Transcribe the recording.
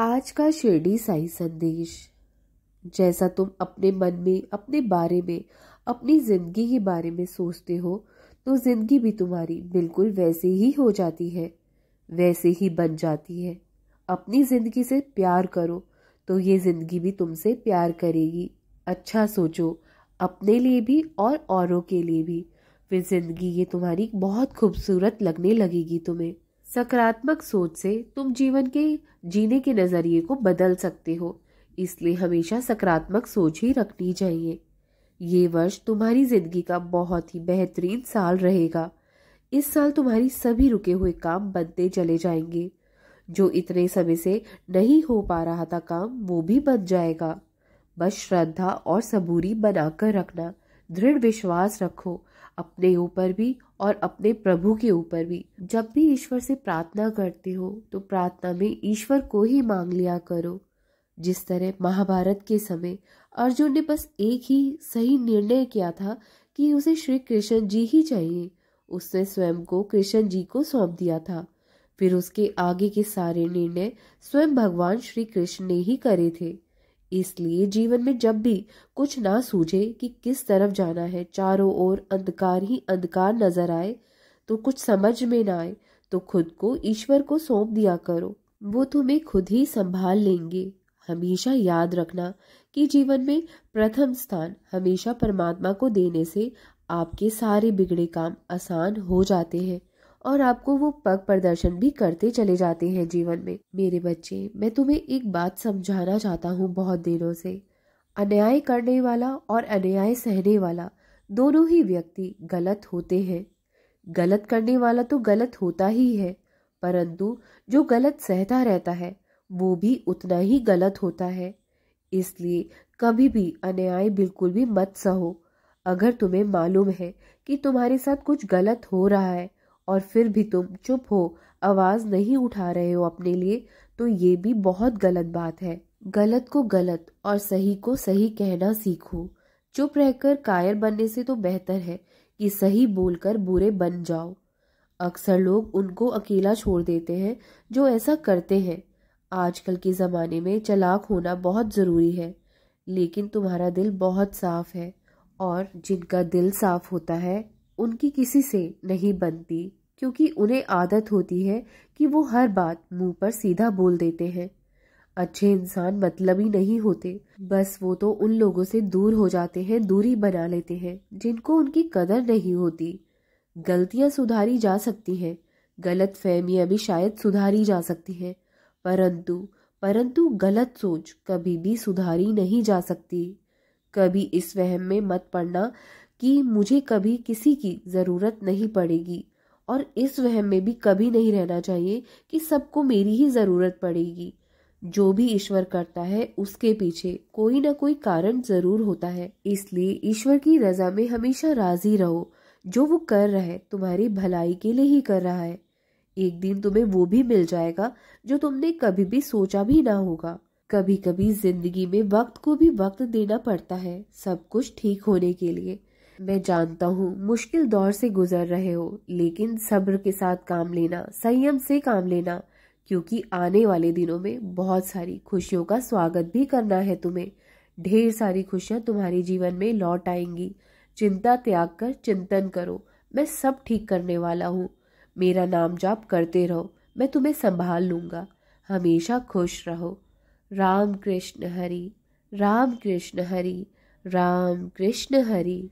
आज का शिरडी साई संदेश जैसा तुम अपने मन में अपने बारे में अपनी जिंदगी के बारे में सोचते हो तो जिंदगी भी तुम्हारी बिल्कुल वैसे ही हो जाती है वैसे ही बन जाती है अपनी जिंदगी से प्यार करो तो ये जिंदगी भी तुमसे प्यार करेगी अच्छा सोचो अपने लिए भी और औरों के लिए भी फिर जिंदगी ये तुम्हारी बहुत खूबसूरत लगने लगेगी तुम्हें सकारात्मक सोच से तुम जीवन के जीने के नज़रिए को बदल सकते हो इसलिए हमेशा सकारात्मक सोच ही रखनी चाहिए ये वर्ष तुम्हारी ज़िंदगी का बहुत ही बेहतरीन साल रहेगा इस साल तुम्हारी सभी रुके हुए काम बनते चले जाएंगे जो इतने समय से नहीं हो पा रहा था काम वो भी बन जाएगा बस श्रद्धा और सबूरी बनाकर रखना दृढ़ विश्वास रखो अपने ऊपर भी और अपने प्रभु के ऊपर भी जब भी ईश्वर से प्रार्थना करते हो तो प्रार्थना में ईश्वर को ही मांग लिया करो जिस तरह महाभारत के समय अर्जुन ने बस एक ही सही निर्णय किया था कि उसे श्री कृष्ण जी ही चाहिए उसने स्वयं को कृष्ण जी को सौंप दिया था फिर उसके आगे के सारे निर्णय स्वयं भगवान श्री कृष्ण ने ही करे थे इसलिए जीवन में जब भी कुछ ना सूझे कि किस तरफ जाना है चारों ओर अंधकार ही अंधकार नजर आए तो कुछ समझ में ना आए तो खुद को ईश्वर को सौंप दिया करो वो तुम्हें खुद ही संभाल लेंगे हमेशा याद रखना कि जीवन में प्रथम स्थान हमेशा परमात्मा को देने से आपके सारे बिगड़े काम आसान हो जाते हैं और आपको वो पग प्रदर्शन भी करते चले जाते हैं जीवन में मेरे बच्चे मैं तुम्हें एक बात समझाना चाहता हूँ बहुत दिनों से अन्याय करने वाला और अन्याय सहने वाला दोनों ही व्यक्ति गलत होते हैं गलत करने वाला तो गलत होता ही है परंतु जो गलत सहता रहता है वो भी उतना ही गलत होता है इसलिए कभी भी अन्याय बिल्कुल भी मत सहो अगर तुम्हें मालूम है कि तुम्हारे साथ कुछ गलत हो रहा है और फिर भी तुम चुप हो आवाज नहीं उठा रहे हो अपने लिए तो ये भी बहुत गलत बात है गलत को गलत और सही को सही कहना सीखो चुप रहकर कायर बनने से तो बेहतर है कि सही बोलकर बुरे बन जाओ अक्सर लोग उनको अकेला छोड़ देते हैं जो ऐसा करते हैं आजकल के ज़माने में चलाक होना बहुत ज़रूरी है लेकिन तुम्हारा दिल बहुत साफ है और जिनका दिल साफ होता है उनकी किसी से नहीं बनती क्योंकि उन्हें आदत होती है कि वो हर बात मुंह पर सीधा बोल देते हैं अच्छे इंसान मतलब ही नहीं होते बस वो तो उन लोगों से दूर हो जाते हैं दूरी बना लेते हैं जिनको उनकी कदर नहीं होती गलतियां सुधारी जा सकती हैं गलत फहमियाँ भी शायद सुधारी जा सकती हैं परंतु परंतु गलत सोच कभी भी सुधारी नहीं जा सकती कभी इस वहम में मत पड़ना कि मुझे कभी किसी की ज़रूरत नहीं पड़ेगी और इस वहम में भी कभी नहीं रहना चाहिए कि सबको मेरी ही ज़रूरत पड़ेगी जो भी ईश्वर करता है उसके पीछे कोई ना कोई कारण जरूर होता है इसलिए ईश्वर की रजा में हमेशा राजी रहो जो वो कर रहा है तुम्हारी भलाई के लिए ही कर रहा है एक दिन तुम्हें वो भी मिल जाएगा जो तुमने कभी भी सोचा भी ना होगा कभी कभी जिंदगी में वक्त को भी वक्त देना पड़ता है सब कुछ ठीक होने के लिए मैं जानता हूँ मुश्किल दौर से गुजर रहे हो लेकिन सब्र के साथ काम लेना संयम से काम लेना क्योंकि आने वाले दिनों में बहुत सारी खुशियों का स्वागत भी करना है तुम्हें ढेर सारी खुशियाँ तुम्हारे जीवन में लौट आएंगी चिंता त्याग कर चिंतन करो मैं सब ठीक करने वाला हूँ मेरा नाम जाप करते रहो मैं तुम्हें संभाल लूँगा हमेशा खुश रहो राम कृष्ण हरी राम कृष्ण हरी राम कृष्ण हरी